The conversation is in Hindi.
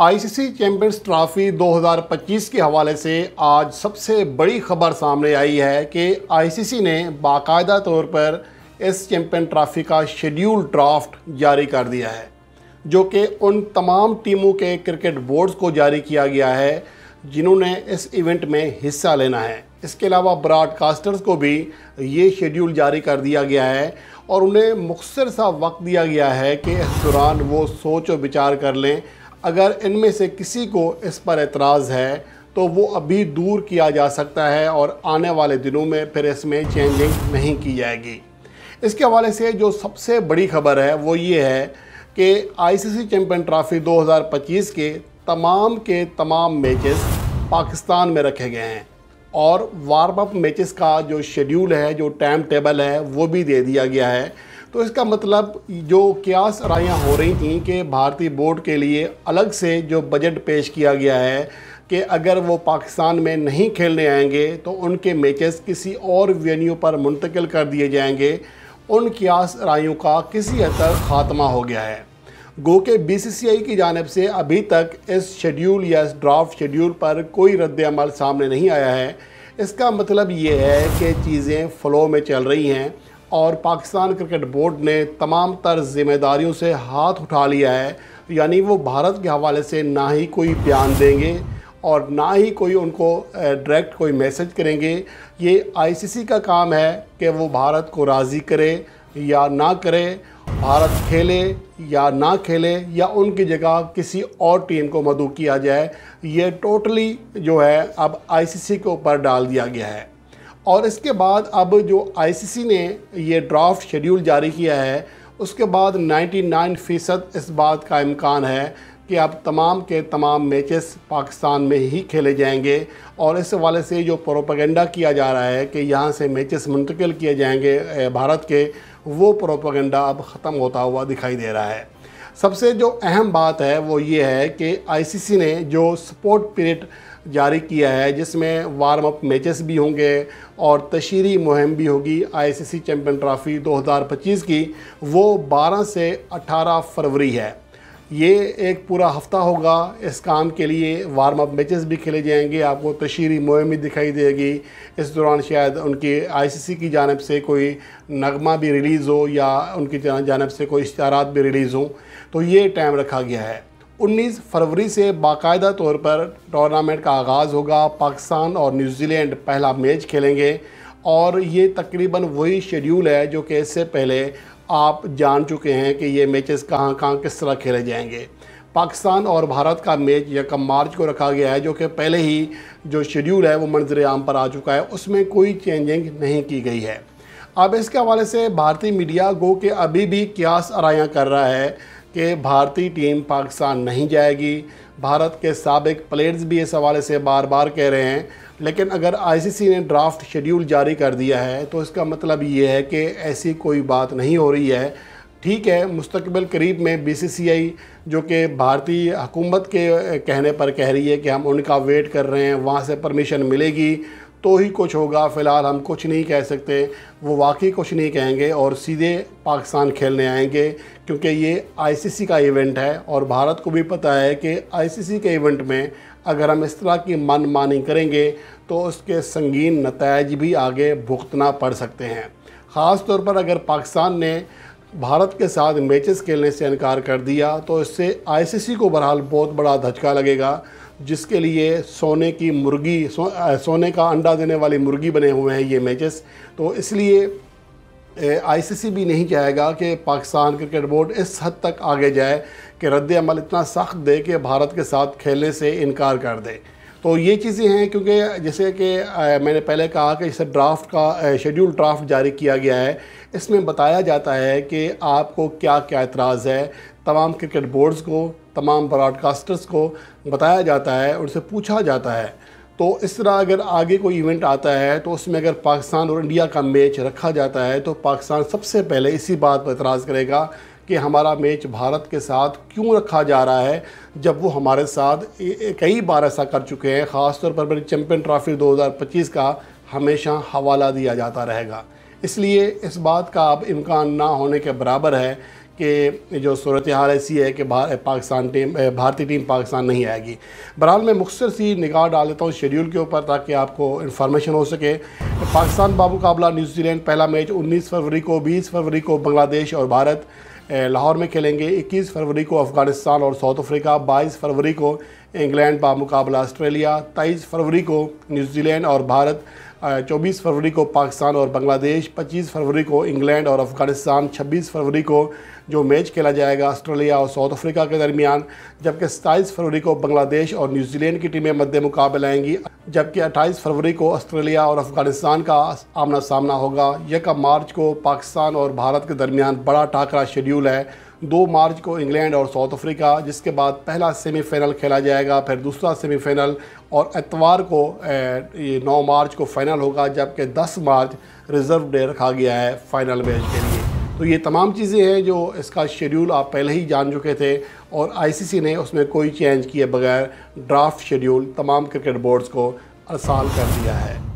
आईसीसी चैंपियंस ट्रॉफी 2025 के हवाले से आज सबसे बड़ी खबर सामने आई है कि आईसीसी ने बाकायदा तौर पर इस चैंपियन ट्रॉफी का शेड्यूल ड्राफ्ट जारी कर दिया है जो कि उन तमाम टीमों के क्रिकेट बोर्ड्स को जारी किया गया है जिन्होंने इस इवेंट में हिस्सा लेना है इसके अलावा ब्रॉडकास्टर्स को भी ये शेड्यूल जारी कर दिया गया है और उन्हें मुख्तर सा वक्त दिया गया है कि इस दौरान वो सोच और विचार कर लें अगर इनमें से किसी को इस पर एतराज़ है तो वो अभी दूर किया जा सकता है और आने वाले दिनों में फिर इसमें चेंजिंग नहीं की जाएगी इसके हवाले से जो सबसे बड़ी खबर है वो ये है कि आईसीसी चैम्पियन ट्रॉफी 2025 के तमाम के तमाम मैचेस पाकिस्तान में रखे गए हैं और वार्म अप मैचेस का जो शेड्यूल है जो टाइम टेबल है वो भी दे दिया गया है तो इसका मतलब जो क्यास राइयाँ हो रही थी कि भारतीय बोर्ड के लिए अलग से जो बजट पेश किया गया है कि अगर वो पाकिस्तान में नहीं खेलने आएंगे तो उनके मैचेस किसी और वेन्यू पर मुंतकिल कर दिए जाएंगे उन क्यास रायों का किसी हद तक खात्मा हो गया है गो के बी सी सी आई की जानब से अभी तक इस शेड्यूल या इस ड्राफ्ट शेड्यूल पर कोई रद्दमल सामने नहीं आया है इसका मतलब ये है कि चीज़ें फ़्लो में चल रही हैं और पाकिस्तान क्रिकेट बोर्ड ने तमाम तर जिम्मेदारियों से हाथ उठा लिया है यानी वो भारत के हवाले से ना ही कोई बयान देंगे और ना ही कोई उनको डायरेक्ट कोई मैसेज करेंगे ये आईसीसी का काम है कि वो भारत को राज़ी करे या ना करे भारत खेले या ना खेले या उनकी जगह किसी और टीम को मदू किया जाए ये टोटली जो है अब आईसीसी के ऊपर डाल दिया गया है और इसके बाद अब जो आईसीसी ने ये ड्राफ्ट शेड्यूल जारी किया है उसके बाद 99 फ़ीसद इस बात का इम्कान है कि अब तमाम के तमाम मैचेस पाकिस्तान में ही खेले जाएंगे और इस हवाले से जो प्रोपागेंडा किया जा रहा है कि यहाँ से मैचेस मुंतकिल किए जाएंगे भारत के वो प्रोपागेंडा अब ख़त्म होता हुआ दिखाई दे रहा है सबसे जो अहम बात है वो ये है कि आईसीसी ने जो सपोर्ट पीरियड जारी किया है जिसमें वार्म अप मैचेस भी होंगे और तशहरी मुहिम भी होगी आईसीसी चैम्पियन ट्रॉफ़ी 2025 की वो 12 से 18 फरवरी है ये एक पूरा हफ्ता होगा इस काम के लिए वार्म अप मैचेस भी खेले जाएंगे आपको तशहरी मुहिम भी दिखाई देगी इस दौरान शायद उनके आईसीसी की जानब से कोई नगमा भी रिलीज़ हो या उनकी जानब से कोई इश्तारात भी रिलीज़ हों तो ये टाइम रखा गया है 19 फरवरी से बाकायदा तौर पर टूर्नामेंट का आगाज़ होगा पाकिस्तान और न्यूजीलैंड पहला मैच खेलेंगे और ये तकरीबन वही शेड्यूल है जो कि इससे पहले आप जान चुके हैं कि ये मैचेस कहाँ कहाँ किस तरह खेले जाएंगे पाकिस्तान और भारत का मैच यकम मार्च को रखा गया है जो कि पहले ही जो शेड्यूल है वो मंजर आम पर आ चुका है उसमें कोई चेंजिंग नहीं की गई है अब इसके हवाले से भारतीय मीडिया गो के अभी भी क्यास आराया कर रहा है कि भारतीय टीम पाकिस्तान नहीं जाएगी भारत के सबक प्लेयर्स भी इस हवाले से बार बार कह रहे हैं लेकिन अगर आईसीसी ने ड्राफ्ट शेड्यूल जारी कर दिया है तो इसका मतलब ये है कि ऐसी कोई बात नहीं हो रही है ठीक है मुस्तबिल करीब में बीसीसीआई जो कि भारतीय हुकूमत के कहने पर कह रही है कि हम उनका वेट कर रहे हैं वहाँ से परमिशन मिलेगी तो ही कुछ होगा फ़िलहाल हम कुछ नहीं कह सकते वो वाकई कुछ नहीं कहेंगे और सीधे पाकिस्तान खेलने आएंगे क्योंकि ये आईसीसी का इवेंट है और भारत को भी पता है कि आईसीसी के इवेंट में अगर हम इस तरह की मन मानी करेंगे तो उसके संगीन नतज भी आगे भुगतना पड़ सकते हैं ख़ास तौर पर अगर पाकिस्तान ने भारत के साथ मैचेस खेलने से इनकार कर दिया तो इससे आईसीसी को बहरहाल बहुत बड़ा धचका लगेगा जिसके लिए सोने की मुर्गी सो, सोने का अंडा देने वाली मुर्गी बने हुए हैं ये मैचेस तो इसलिए आईसीसी भी नहीं चाहेगा कि पाकिस्तान क्रिकेट बोर्ड इस हद तक आगे जाए कि रद्द अमल इतना सख्त दे कि भारत के साथ खेलने से इनकार कर दे तो ये चीज़ें हैं क्योंकि जैसे कि मैंने पहले कहा कि इसे ड्राफ्ट का शेड्यूल ड्राफ्ट जारी किया गया है इसमें बताया जाता है कि आपको क्या क्या एतराज़ है तमाम क्रिकेट बोर्ड्स को तमाम ब्रॉडकास्टर्स को बताया जाता है उनसे पूछा जाता है तो इस तरह अगर आगे कोई इवेंट आता है तो उसमें अगर पाकिस्तान और इंडिया का मैच रखा जाता है तो पाकिस्तान सबसे पहले इसी बात पर इतराज़ करेगा कि हमारा मैच भारत के साथ क्यों रखा जा रहा है जब वो हमारे साथ कई बार ऐसा कर चुके हैं ख़ास तौर पर चैम्पियन ट्रॉफी 2025 का हमेशा हवाला दिया जाता रहेगा इसलिए इस बात का अब इम्कान ना होने के बराबर है कि जो सूरत हाल ऐसी है कि पाकिस्तान टीम भारतीय टीम पाकिस्तान नहीं आएगी बहरहाल मैं मुख्तर सी निगाह डाल देता हूँ शेड्यूल के ऊपर ताकि आपको इन्फॉर्मेशन हो सके पाकिस्तान बामुकाबला न्यूजीलैंड पहला मैच 19 फरवरी को 20 फरवरी को बांग्लादेश और भारत लाहौर में खेलेंगे 21 फरवरी को अफ़गानिस्तान और साउथ अफ्रीका 22 फरवरी को इंग्लैंड बामुकाबला ऑस्ट्रेलिया 23 फरवरी को न्यूजीलैंड और भारत चौबीस फरवरी को पाकिस्तान और बांग्लादेश पच्चीस फरवरी को इंग्लैंड और अफगानिस्तान छब्बीस फरवरी को जो मैच खेला जाएगा ऑस्ट्रेलिया और साउथ अफ्रीका के दरमियान जबकि सताईस फरवरी को बांग्लादेश और न्यूजीलैंड की टीमें मद्दे मुकाबले आएंगी जबकि 28 फरवरी को ऑस्ट्रेलिया और अफगानिस्तान का आमना सामना होगा यका मार्च को पाकिस्तान और भारत के दरमियान बड़ा टाकरा शेड्यूल है दो मार्च को इंग्लैंड और साउथ अफ्रीका जिसके बाद पहला सेमीफाइनल खेला जाएगा फिर दूसरा सेमीफाइनल और एतवार को ये नौ मार्च को फाइनल होगा जबकि दस मार्च रिज़र्व डे रखा गया है फाइनल मैच के लिए तो ये तमाम चीज़ें हैं जो इसका शेड्यूल आप पहले ही जान चुके थे और आईसीसी ने उसमें कोई चेंज किए बगैर ड्राफ्ट शेड्यूल तमाम क्रिकेट बोर्ड्स को असाल कर दिया है